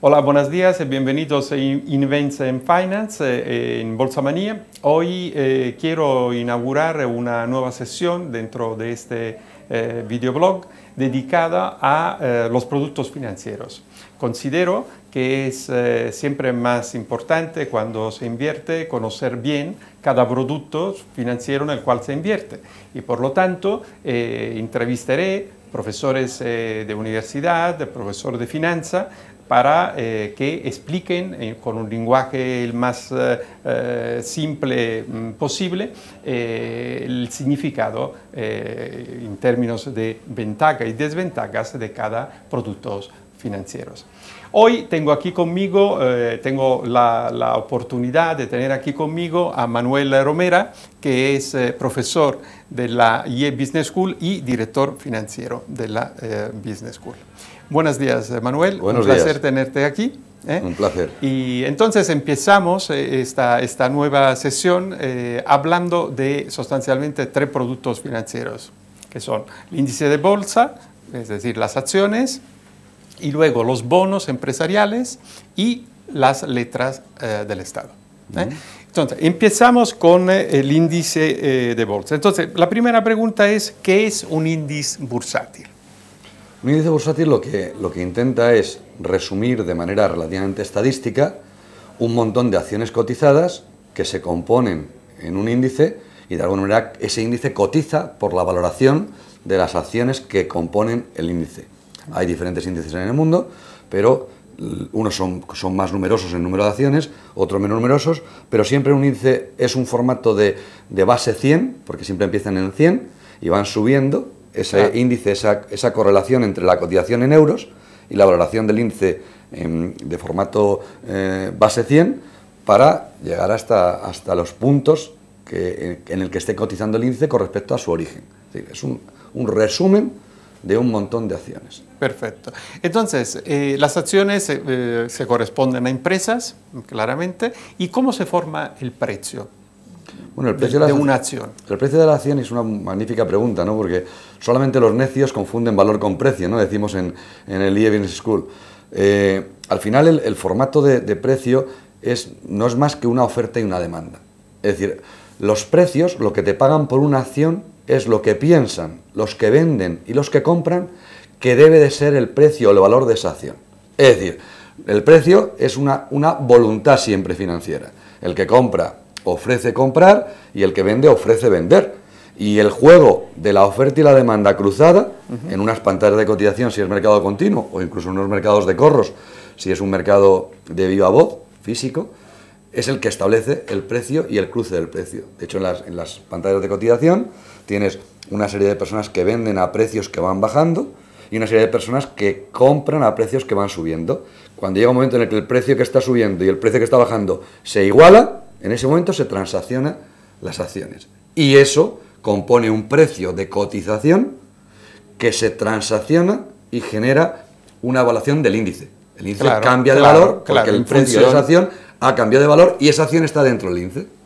Hola, buenos días, y eh, bienvenidos a Invents en Finance eh, eh, en Bolsa Manía. Hoy quiero inaugurar una nueva sesión dentro de este videoblog dedicada a los productos financieros. Considero que es siempre más importante cuando se invierte conocer bien cada producto financiero en el cual se invierte. Y por lo tanto, entrevistaré profesores de universidad, profesores de finanza, para eh, que expliquen eh, con un lenguaje el más eh, simple mm, posible el significado en términos de ventajas y desventajas de cada producto financieros. Hoy tengo aquí conmigo, eh, tengo la, la, oportunidad de tener aquí conmigo a Manuel Romera, que es eh, profesor de la IE Business School y director financiero de la eh, Business School. Buenos días, Manuel. Buenos Un placer tenerte aquí. Un placer. Y entonces empezamos esta, esta nueva sesión hablando de sustancialmente tres productos financieros, que son el índice de bolsa, es decir, las acciones, y luego los bonos empresariales y las letras eh, del Estado. ¿eh? Entonces, empezamos con eh, el índice de bolsa. Entonces, la primera pregunta es, ¿qué es un índice bursátil? Un índice bursátil lo que, lo que intenta es resumir de manera relativamente estadística un montón de acciones cotizadas que se componen en un índice y de alguna manera ese índice cotiza por la valoración de las acciones que componen el índice. Hay diferentes índices en el mundo, pero unos son, más numerosos en número de acciones, otros menos numerosos, pero siempre un índice es un formato de, base 100, porque siempre empiezan en 100 y van subiendo ese índice, esa, esa, correlación entre la cotización en euros y la valoración del índice de formato eh, base 100 para llegar hasta, hasta los puntos que, en el que esté cotizando el índice con respecto a su origen. Es, decir, es un, un resumen de un montón de acciones. Perfecto. Entonces, eh, las acciones eh, eh, se corresponden a empresas, claramente, ¿y cómo se forma el precio? el precio de, una acción. El precio de la acción es una magnífica pregunta, ¿no? Porque solamente los necios confunden valor con precio, ¿no? Decimos en, en el E Business School. al final, el, formato de, de, precio es, no es más que una oferta y una demanda. Es decir, los precios, lo que te pagan por una acción, es lo que piensan los que venden y los que compran que debe de ser el precio o el valor de esa Es decir, el precio es una, voluntad siempre financiera. El que compra ofrece comprar y el que vende ofrece vender. Y el juego de la oferta y la demanda cruzada, en unas pantallas de cotización si es mercado continuo, o incluso en unos mercados de corros, si es un mercado de viva voz, físico, es el que establece el precio y el cruce del precio. De hecho, en las, en las pantallas de cotización tienes una serie de personas que venden a precios que van bajando y una serie de personas que compran a precios que van subiendo. Cuando llega un momento en el que el precio que está subiendo y el precio que está bajando se iguala, en ese momento se transaccionan las acciones. Y eso compone un precio de cotización que se transacciona y genera una evaluación del índice. El índice cambia de valor porque el precio de esa acción ha cambiado de valor y esa acción está dentro del INCE.